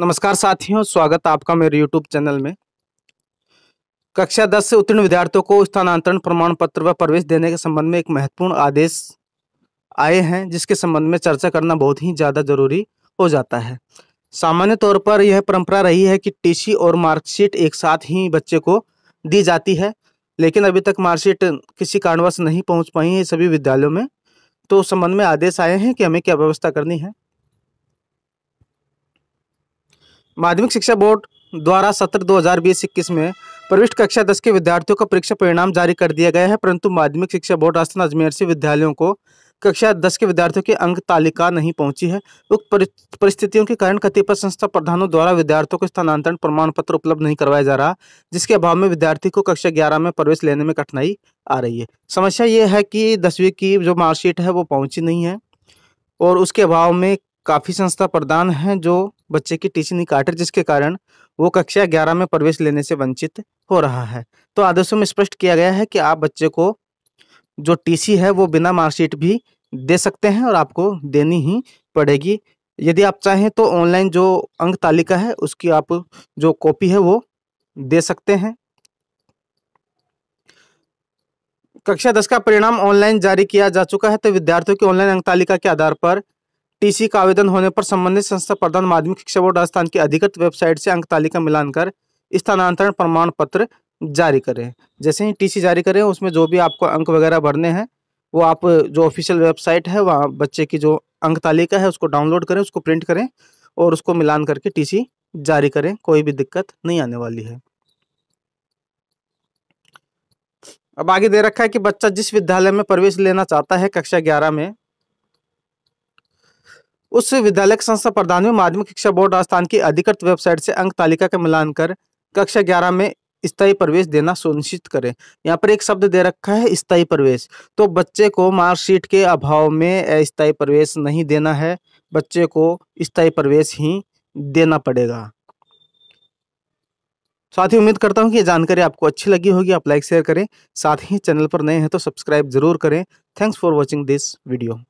नमस्कार साथियों स्वागत आपका मेरे यूट्यूब चैनल में कक्षा 10 से उत्तीर्ण विद्यार्थियों को स्थानांतरण प्रमाण पत्र व प्रवेश देने के संबंध में एक महत्वपूर्ण आदेश आए हैं जिसके संबंध में चर्चा करना बहुत ही ज़्यादा जरूरी हो जाता है सामान्य तौर पर यह परंपरा रही है कि टीसी और मार्कशीट एक साथ ही बच्चे को दी जाती है लेकिन अभी तक मार्कशीट किसी कारणवश नहीं पहुँच पाई है सभी विद्यालयों में तो संबंध में आदेश आए हैं कि हमें क्या व्यवस्था करनी है माध्यमिक शिक्षा बोर्ड द्वारा सत्र 2020-21 में प्रविष्ट कक्षा दस के विद्यार्थियों का परीक्षा परिणाम जारी कर दिया गया है परंतु माध्यमिक शिक्षा बोर्ड राजस्थान अजमेर से विद्यालयों को कक्षा दस के विद्यार्थियों की अंक तालिका नहीं पहुंची है उक्त परिस्थितियों के कारण कतिपय संस्था प्रधानों द्वारा विद्यार्थियों को स्थानांतरण प्रमाण पत्र उपलब्ध नहीं करवाया जा रहा जिसके अभाव में विद्यार्थी को कक्षा ग्यारह में प्रवेश लेने में कठिनाई आ रही है समस्या ये है कि दसवीं की जो मार्कशीट है वो पहुँची नहीं है और उसके अभाव में काफ़ी संस्था प्रधान हैं जो बच्चे की टीसी निकाटर जिसके कारण वो कक्षा ग्यारह में प्रवेश लेने से वंचित हो रहा है तो आदेशों में स्पष्ट किया गया है कि आप बच्चे को जो टीसी है वो बिना मार्कशीट भी दे सकते हैं और आपको देनी ही पड़ेगी यदि आप चाहें तो ऑनलाइन जो अंक तालिका है उसकी आप जो कॉपी है वो दे सकते हैं कक्षा दस का परिणाम ऑनलाइन जारी किया जा चुका है तो विद्यार्थियों की ऑनलाइन अंक तालिका के आधार पर टीसी का आवेदन होने पर संबंधित संस्था प्रधान माध्यमिक शिक्षा बोर्ड राजस्थान की अधिकृत वेबसाइट से अंक तालिका मिलान कर स्थानांतरण प्रमाण पत्र जारी करें जैसे ही टीसी जारी करें उसमें जो भी आपको अंक वगैरह भरने हैं वो आप जो ऑफिशियल वेबसाइट है वहाँ बच्चे की जो अंक तालिका है उसको डाउनलोड करें उसको प्रिंट करें और उसको मिलान करके टी जारी करें कोई भी दिक्कत नहीं आने वाली है अब आगे दे रखा है कि बच्चा जिस विद्यालय में प्रवेश लेना चाहता है कक्षा ग्यारह में उस विद्यालय के संस्था प्रधान में माध्यमिक शिक्षा बोर्ड राजस्थान की अधिकृत वेबसाइट से अंक तालिका का मिलान कर कक्षा ग्यारह में स्थायी प्रवेश देना सुनिश्चित करें यहाँ पर एक शब्द दे रखा है स्थायी प्रवेश तो बच्चे को मार्कशीट के अभाव में अस्थायी प्रवेश नहीं देना है बच्चे को स्थायी प्रवेश ही देना पड़ेगा साथ ही उम्मीद करता हूँ कि ये जानकारी आपको अच्छी लगी होगी आप लाइक शेयर करें साथ ही चैनल पर नए हैं तो सब्सक्राइब जरूर करें thanks for watching this video